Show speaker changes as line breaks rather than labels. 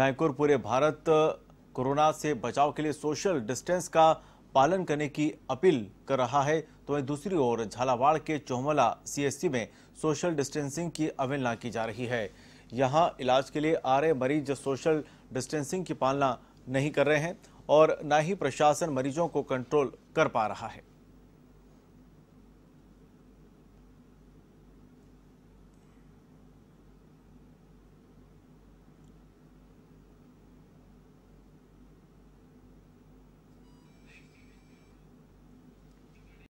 और पूरे भारत कोरोना से बचाव के लिए सोशल डिस्टेंस का पालन करने की अपील कर रहा है तो वहीं दूसरी ओर झालावाड़ के चोहमला सीएससी में सोशल डिस्टेंसिंग की अवहेलना की जा रही है यहाँ इलाज के लिए आ रहे मरीज सोशल डिस्टेंसिंग की पालना नहीं कर रहे हैं और ना ही प्रशासन मरीजों को कंट्रोल कर पा रहा है